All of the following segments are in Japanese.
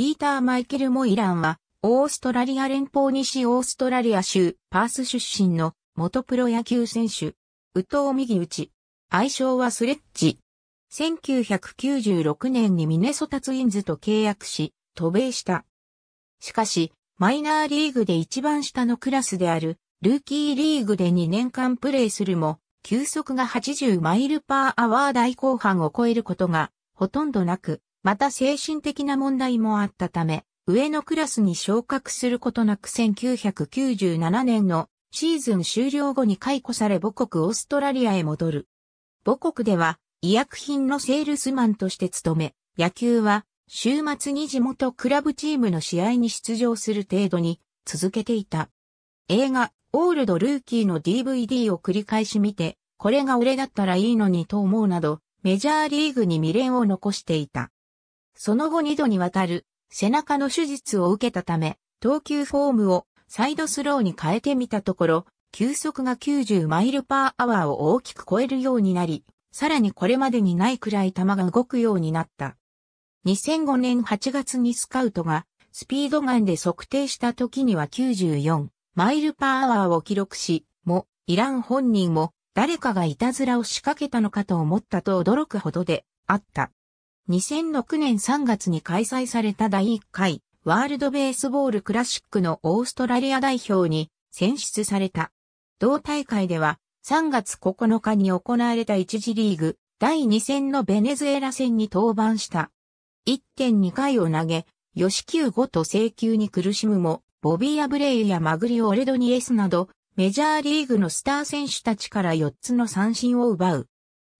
ピーター・マイケル・モイランは、オーストラリア連邦西オーストラリア州パース出身の元プロ野球選手。宇藤右打愛称はスレッジ。1996年にミネソタツインズと契約し、渡米した。しかし、マイナーリーグで一番下のクラスである、ルーキーリーグで2年間プレーするも、球速が80マイルパーアワー台後半を超えることがほとんどなく、また精神的な問題もあったため、上のクラスに昇格することなく1997年のシーズン終了後に解雇され母国オーストラリアへ戻る。母国では医薬品のセールスマンとして勤め、野球は週末に地元クラブチームの試合に出場する程度に続けていた。映画オールドルーキーの DVD を繰り返し見て、これが俺だったらいいのにと思うなど、メジャーリーグに未練を残していた。その後二度にわたる背中の手術を受けたため、投球フォームをサイドスローに変えてみたところ、球速が90マイルパーアワーを大きく超えるようになり、さらにこれまでにないくらい球が動くようになった。2005年8月にスカウトがスピードガンで測定した時には94マイルパーアワーを記録し、も、イラン本人も誰かがいたずらを仕掛けたのかと思ったと驚くほどであった。2006年3月に開催された第1回ワールドベースボールクラシックのオーストラリア代表に選出された。同大会では3月9日に行われた1次リーグ第2戦のベネズエラ戦に登板した。1.2回を投げ、吉球5と制球に苦しむも、ボビー・アブレイやマグリオ・オレドニエスなど、メジャーリーグのスター選手たちから4つの三振を奪う。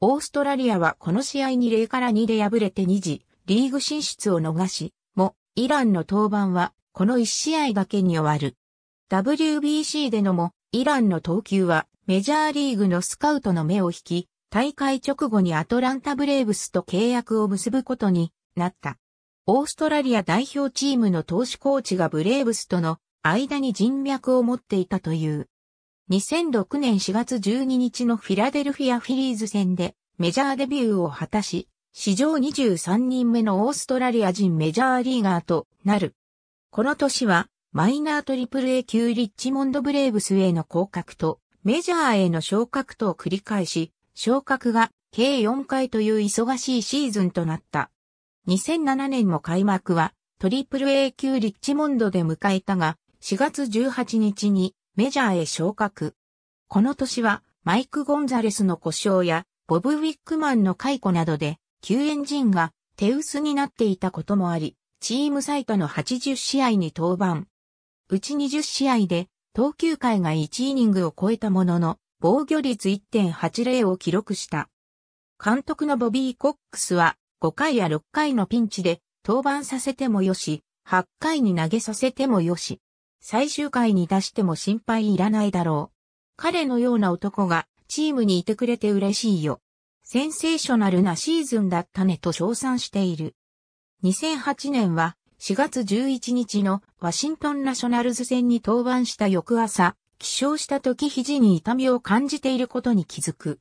オーストラリアはこの試合に0から2で敗れて2次、リーグ進出を逃し、も、イランの登板は、この1試合だけに終わる。WBC でのも、イランの投球は、メジャーリーグのスカウトの目を引き、大会直後にアトランタブレーブスと契約を結ぶことになった。オーストラリア代表チームの投手コーチがブレーブスとの間に人脈を持っていたという。2006年4月12日のフィラデルフィアフィリーズ戦でメジャーデビューを果たし、史上23人目のオーストラリア人メジャーリーガーとなる。この年は、マイナートリプル A 級リッチモンドブレーブスへの降格と、メジャーへの昇格とを繰り返し、昇格が計4回という忙しいシーズンとなった。2007年も開幕は、トリプル A 級リッチモンドで迎えたが、4月18日にメジャーへ昇格。この年は、マイク・ゴンザレスの故障や、ボブ・ウィックマンの解雇などで、救援陣が手薄になっていたこともあり、チーム最多の80試合に登板。うち20試合で、投球回が1イニングを超えたものの、防御率1.80を記録した。監督のボビー・コックスは、5回や6回のピンチで、登板させてもよし、8回に投げさせてもよし、最終回に出しても心配いらないだろう。彼のような男がチームにいてくれて嬉しいよ。センセーショナルなシーズンだったねと称賛している。2008年は4月11日のワシントンナショナルズ戦に登板した翌朝、起床した時肘に痛みを感じていることに気づく。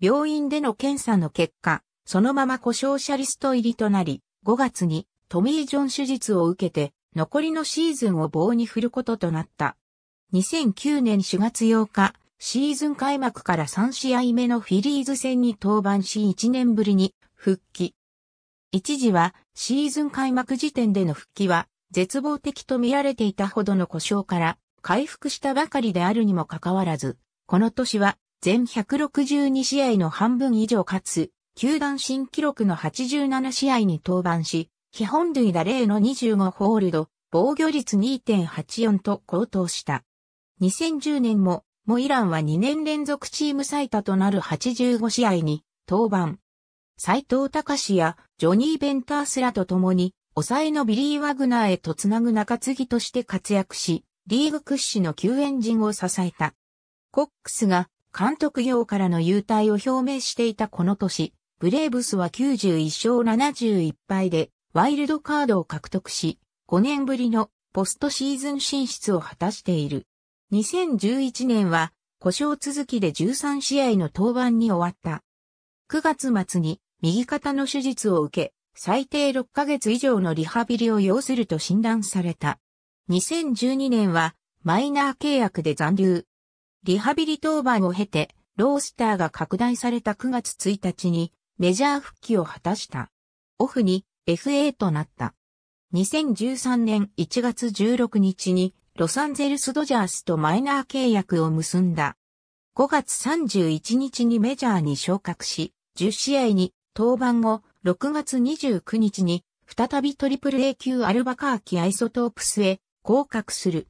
病院での検査の結果、そのまま故障者リスト入りとなり、5月にトミー・ジョン手術を受けて、残りのシーズンを棒に振ることとなった。2009年4月8日、シーズン開幕から3試合目のフィリーズ戦に登板し1年ぶりに復帰。一時はシーズン開幕時点での復帰は絶望的と見られていたほどの故障から回復したばかりであるにもかかわらず、この年は全162試合の半分以上かつ、球団新記録の87試合に登板し、基本塁打0の25ホールド、防御率2.84と高騰した。2010年もモイランは2年連続チーム最多となる85試合に登板。斎藤隆やジョニー・ベンタースらと共に、抑えのビリー・ワグナーへとつなぐ中継ぎとして活躍し、リーグ屈指の救援陣を支えた。コックスが監督業からの優退を表明していたこの年、ブレーブスは91勝71敗でワイルドカードを獲得し、5年ぶりのポストシーズン進出を果たしている。2011年は故障続きで13試合の登板に終わった。9月末に右肩の手術を受け、最低6ヶ月以上のリハビリを要すると診断された。2012年はマイナー契約で残留。リハビリ登板を経て、ロースターが拡大された9月1日にメジャー復帰を果たした。オフに FA となった。2013年1月16日にロサンゼルスドジャースとマイナー契約を結んだ。5月31日にメジャーに昇格し、10試合に登板後、6月29日に再びトリプル A 級アルバカーキアイソトープスへ降格する。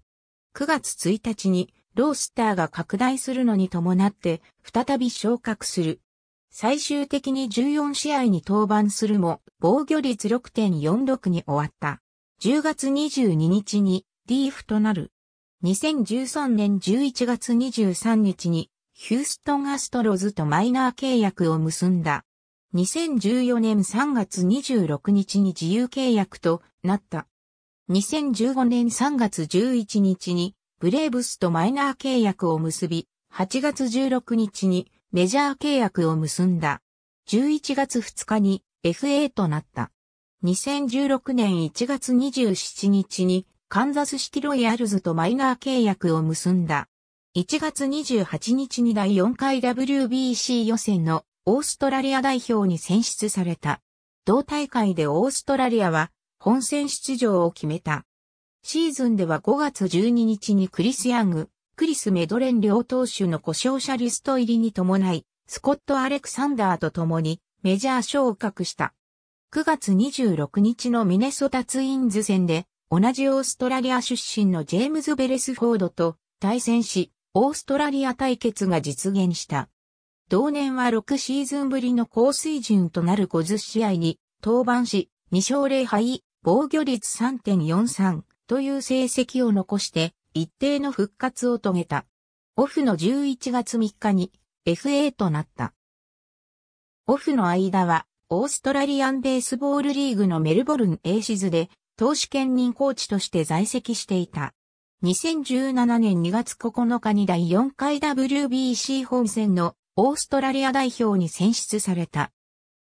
9月1日にロースターが拡大するのに伴って再び昇格する。最終的に14試合に登板するも防御率6.46に終わった。10月22日にリーフとなる。2013年11月23日にヒューストンアストロズとマイナー契約を結んだ。2014年3月26日に自由契約となった。2015年3月11日にブレーブスとマイナー契約を結び、8月16日にメジャー契約を結んだ。11月2日に FA となった。2016年1月27日にカンザスシティロイヤルズとマイナー契約を結んだ。1月28日に第4回 WBC 予選のオーストラリア代表に選出された。同大会でオーストラリアは本戦出場を決めた。シーズンでは5月12日にクリス・ヤング、クリス・メドレン両投手の故障者リスト入りに伴い、スコット・アレクサンダーと共にメジャー昇格した。9月26日のミネソタツインズ戦で同じオーストラリア出身のジェームズ・ベレスフォードと対戦し、オーストラリア対決が実現した。同年は6シーズンぶりの高水準となる50試合に登板し、2勝0敗、防御率3.43という成績を残して一定の復活を遂げた。オフの11月3日に FA となった。オフの間はオーストラリアンベースボールリーグのメルボルンエイシズで投資兼任コーチとして在籍していた。2017年2月9日に第4回 WBC 本戦のオーストラリア代表に選出された。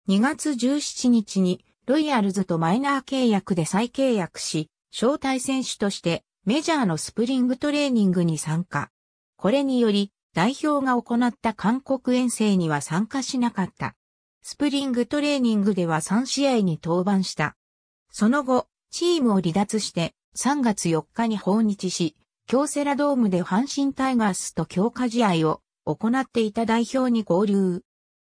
2月17日にロイヤルズとマイナー契約で再契約し、招待選手としてメジャーのスプリングトレーニングに参加。これにより代表が行った韓国遠征には参加しなかった。スプリングトレーニングでは3試合に登板した。その後、チームを離脱して3月4日に訪日し、京セラドームで阪神タイガースと強化試合を行っていた代表に合流。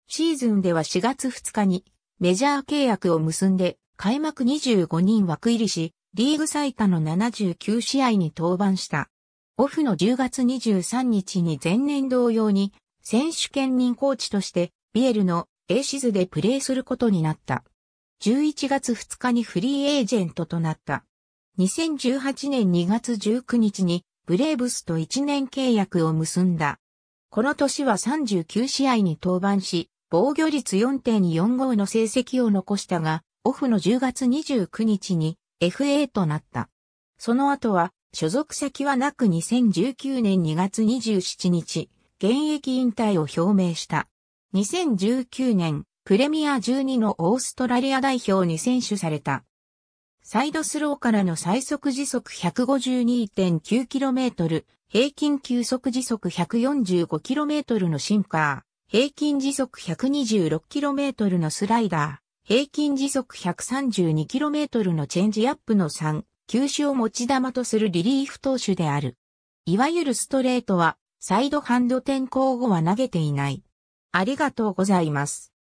シーズンでは4月2日にメジャー契約を結んで開幕25人枠入りし、リーグ最多の79試合に登板した。オフの10月23日に前年同様に選手兼任コーチとしてビエルのエシズでプレーすることになった。11月2日にフリーエージェントとなった。2018年2月19日にブレーブスと1年契約を結んだ。この年は39試合に登板し、防御率4.45の成績を残したが、オフの10月29日に FA となった。その後は、所属先はなく2019年2月27日、現役引退を表明した。2019年プレミア12のオーストラリア代表に選手された。サイドスローからの最速時速 152.9km、平均球速時速 145km のシンカー、平均時速 126km のスライダー、平均時速 132km のチェンジアップの3、球種を持ち玉とするリリーフ投手である。いわゆるストレートは、サイドハンド転向後は投げていない。ありがとうございます。